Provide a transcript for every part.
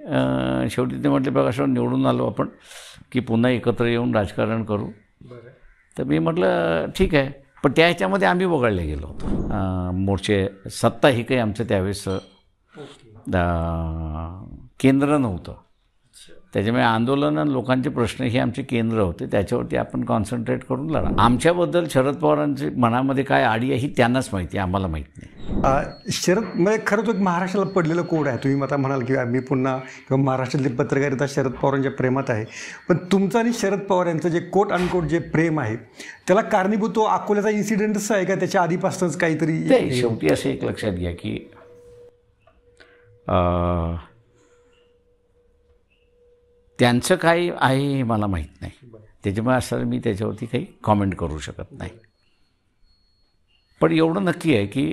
शेवटी ते म्हटले प्रकाशन निवडून आलो आपण की पुन्हा एकत्र येऊन राजकारण करू तर मी म्हटलं ठीक आहे पण त्या ह्याच्यामध्ये आम्ही वगळले गेलो होतो मोर्चे सत्ता ही काही आमचं त्यावेळेस केंद्र नव्हतं त्याच्यामुळे आंदोलन लोकांचे प्रश्न हे आमचे केंद्र होते त्याच्यावरती आपण कॉन्सन्ट्रेट करून लढा आमच्याबद्दल शरद पवारांचे मनामध्ये काय आडी आहे ही त्यांनाच माहिती आहे आम्हाला माहीत नाही शरद म्हणजे खरंच एक महाराष्ट्राला पडलेला कोड आहे तुम्ही आता म्हणाल की मी पुन्हा किंवा महाराष्ट्रातली पत्रकारिता शरद पवारांच्या प्रेमात आहे पण तुमचं आणि शरद पवार यांचं जे कोट अनकोट जे प्रेम आहे त्याला कारणीभूत तो अकोल्याचा इन्सिडेंटच आहे का त्याच्या आधीपासूनच काहीतरी शेवटी असं एक लक्षात घ्या की त्यांचं काय आहे हे मला माहीत नाही त्याच्यामुळे असं मी त्याच्यावरती काही कॉमेंट करू शकत नाही पण एवढं नक्की आहे की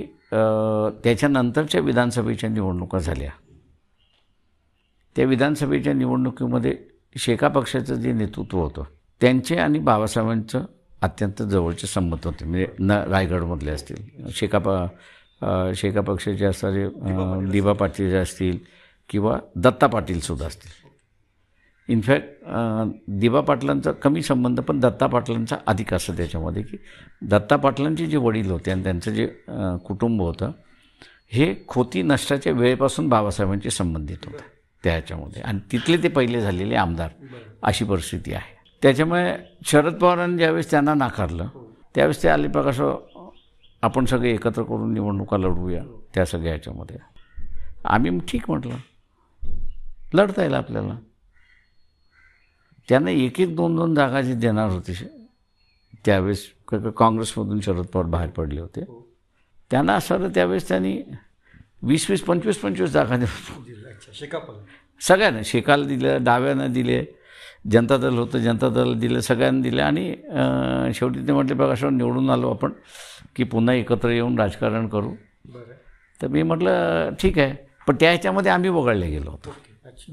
त्याच्यानंतरच्या विधानसभेच्या निवडणुका झाल्या त्या विधानसभेच्या निवडणुकीमध्ये शेका पक्षाचं जे नेतृत्व होतं त्यांचे आणि बाबासाहेबांचं अत्यंत जवळचे संमत होते म्हणजे न रायगडमधले असतील शेका शेका पक्षाचे असणारे दिबा पाटील जे असतील किंवा दत्ता पाटीलसुद्धा असतील इनफॅक्ट दिवा पाटलांचा कमी संबंध पण दत्ता पाटलांचा अधिक असं त्याच्यामध्ये की दत्ता पाटलांचे जे वडील होते आणि त्यांचं जे कुटुंब होतं हे खोती नष्टाच्या वेळेपासून बाबासाहेबांशी संबंधित होतं त्याच्यामध्ये आणि तिथले ते पहिले झालेले आमदार अशी परिस्थिती आहे त्याच्यामुळे शरद पवारांनी ज्यावेळेस त्यांना नाकारलं त्यावेळेस ते आले प्रकाश आपण सगळे एकत्र करून निवडणुका लढवूया त्या सगळ्या ह्याच्यामध्ये आम्ही ठीक म्हटलं लढता येईल आपल्याला त्यांना एक एक दोन दोन जागा जे देणार होते त्यावेळेस काँग्रेसमधून शरद पवार बाहेर पडले होते हो. त्यांना असं त्यावेळेस त्यांनी वीस वीस पंचवीस पंचवीस जागा दिल्या सगळ्यांना शेकाला दिलं डाव्यानं दिले जनता दल होतं जनता दल दिलं सगळ्यांना दिलं आणि शेवटी ते म्हटले बघा असं निवडून आलो आपण की पुन्हा एकत्र येऊन राजकारण करू तर मी म्हटलं ठीक आहे पण त्या ह्याच्यामध्ये आम्ही वगळले गेलो होतो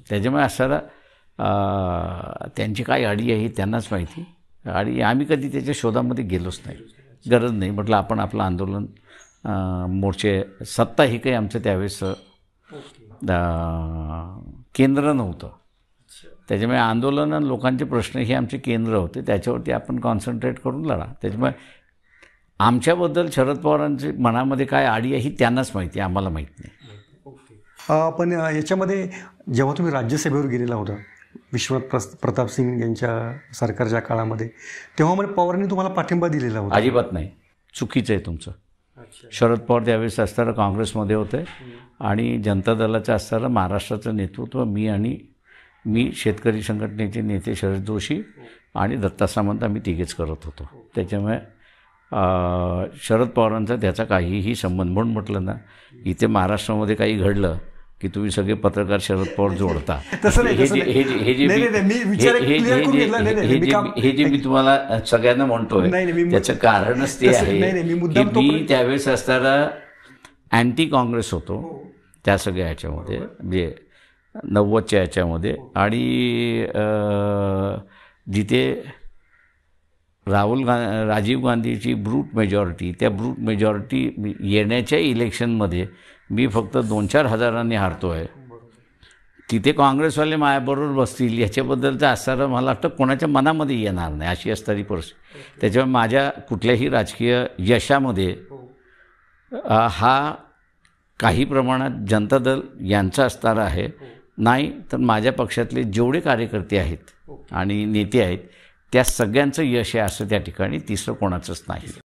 त्याच्यामुळे असा त्यांची काय अडी आहे त्यांनाच माहिती आणि आम्ही कधी त्याच्या शोधामध्ये गेलोच नाही गरज नाही म्हटलं आपण आपलं आंदोलन मोर्चे सत्ता ही काही आमचं त्यावेळेस केंद्र नव्हतं त्याच्यामुळे आंदोलन आणि लोकांचे प्रश्न हे आमचे केंद्र होते त्याच्यावरती आपण कॉन्सन्ट्रेट करून लढा त्याच्यामुळे आमच्याबद्दल शरद पवारांची मनामध्ये काय आडी आहे ही त्यांनाच माहिती आम्हाला माहीत नाही पण याच्यामध्ये जेव्हा तुम्ही राज्यसभेवर गेलेला होता विश्वनाथ प्रताप सिंग यांच्या सरकारच्या काळामध्ये तेव्हा म्हणजे पवारांनी तुम्हाला पाठिंबा दिलेला होता अजिबात नाही चुकीचं आहे तुमचं शरद पवार त्यावेळेस असताना काँग्रेसमध्ये होते आणि जनता दलाचं असताना महाराष्ट्राचं नेतृत्व मी आणि मी शेतकरी संघटनेचे नेते शरद जोशी आणि दत्ता सामंत आम्ही तिघेच करत होतो त्याच्यामुळे शरद पवारांचा त्याचा काहीही संबंध म्हणून म्हटलं ना इथे महाराष्ट्रामध्ये काही घडलं की तुम्ही सगळे पत्रकार शरद पवार जोडता हे जे मी तुम्हाला सगळ्यांना म्हणतोय त्याचं कारणच ते आहे मी त्यावेळेस असताना अँटी काँग्रेस होतो हो. त्या सगळ्या ह्याच्यामध्ये म्हणजे नव्वदच्या ह्याच्यामध्ये हो. आणि जिथे राहुल गांधी राजीव गांधीची ब्रूट मेजॉरिटी त्या ब्रूट मेजॉरिटी येण्याच्या इलेक्शनमध्ये मी फक्त दोन चार हजारांनी हारतो आहे तिथे काँग्रेसवाले मायाबरोबर बसतील याच्याबद्दलचा असणारा मला वाटतं कोणाच्या मनामध्ये येणार नाही अशी असणारी परिस्थिती त्याच्यामुळे माझ्या कुठल्याही राजकीय यशामध्ये हा काही प्रमाणात जनता दल यांचा असणारा आहे नाही तर माझ्या पक्षातले जेवढे कार्यकर्ते आहेत आणि नेते आहेत त्या सगळ्यांचं यश आहे असं त्या ठिकाणी तिसरं कोणाचंच नाही